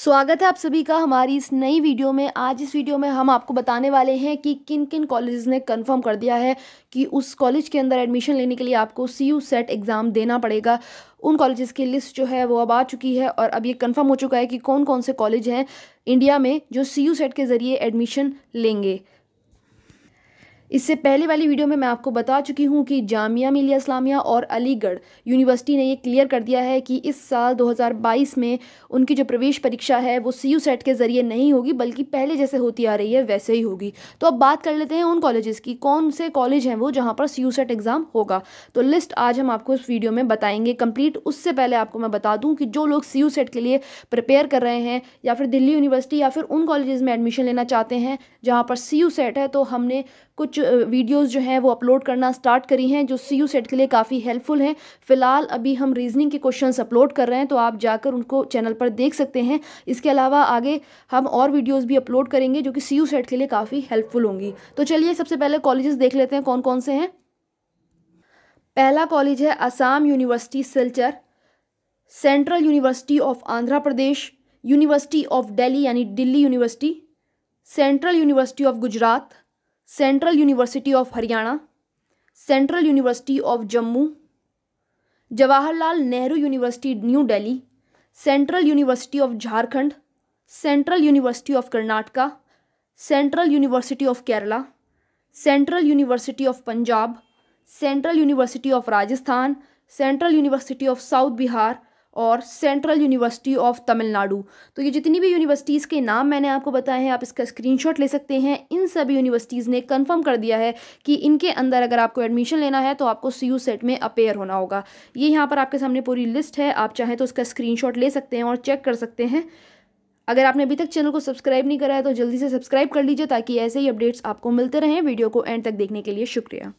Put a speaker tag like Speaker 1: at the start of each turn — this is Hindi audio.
Speaker 1: स्वागत है आप सभी का हमारी इस नई वीडियो में आज इस वीडियो में हम आपको बताने वाले हैं कि किन किन कॉलेजेस ने कंफर्म कर दिया है कि उस कॉलेज के अंदर एडमिशन लेने के लिए आपको सी यू सेट एग्ज़ाम देना पड़ेगा उन कॉलेजेस की लिस्ट जो है वो अब आ चुकी है और अब ये कंफर्म हो चुका है कि कौन कौन से कॉलेज हैं इंडिया में जो सी यू सेट के ज़रिए एडमिशन लेंगे इससे पहले वाली वीडियो में मैं आपको बता चुकी हूँ कि जामिया मिलिया इस्लामिया और अलीगढ़ यूनिवर्सिटी ने ये क्लियर कर दिया है कि इस साल 2022 में उनकी जो प्रवेश परीक्षा है वो सी यू सेट के ज़रिए नहीं होगी बल्कि पहले जैसे होती आ रही है वैसे ही होगी तो अब बात कर लेते हैं उन कॉलेजेस की कौन से कॉलेज हैं वो जहाँ पर सी यू सेट एग्ज़ाम होगा तो लिस्ट आज हम आपको इस वीडियो में बताएंगे कम्प्लीट उससे पहले आपको मैं बता दूँ कि जो लोग सी यू सेट के लिए प्रिपेयर कर रहे हैं या फिर दिल्ली यूनिवर्सिटी या फिर उन कॉलेज में एडमिशन लेना चाहते हैं जहाँ पर सी यू सेट है तो हमने कुछ वीडियोज़ जो है वो अपलोड करना स्टार्ट करी हैं जो सी यू सेट के लिए काफ़ी हेल्पफुल हैं फ़िलहाल अभी हम रीजनिंग के क्वेश्चन अपलोड कर रहे हैं तो आप जाकर उनको चैनल पर देख सकते हैं इसके अलावा आगे हम और वीडियोज़ भी अपलोड करेंगे जो कि सी यू सेट के लिए काफ़ी हेल्पफुल होंगी तो चलिए सबसे पहले कॉलेजेस देख लेते हैं कौन कौन से हैं पहला कॉलेज है Assam University Silchar Central University of Andhra Pradesh University of Delhi यानी Delhi University Central University of Gujarat Central University of Haryana Central University of Jammu Jawaharlal Nehru University New Delhi Central University of Jharkhand Central University of Karnataka Central University of Kerala Central University of Punjab Central University of Rajasthan Central University of South Bihar और सेंट्रल यूनिवर्सिटी ऑफ तमिलनाडु तो ये जितनी भी यूनिवर्सिटीज़ के नाम मैंने आपको बताए हैं आप इसका स्क्रीनशॉट ले सकते हैं इन सभी यूनिवर्सिटीज़ ने कंफर्म कर दिया है कि इनके अंदर अगर आपको एडमिशन लेना है तो आपको सी सेट में अपेयर होना होगा ये यहाँ पर आपके सामने पूरी लिस्ट है आप चाहें तो उसका शॉट ले सकते हैं और चेक कर सकते हैं अगर आपने अभी तक चैनल को सब्सक्राइब नहीं करा है तो जल्दी से सब्सक्राइब कर लीजिए ताकि ऐसे ही अपडेट्स आपको मिलते रहें वीडियो को एंड तक देखने के लिए शुक्रिया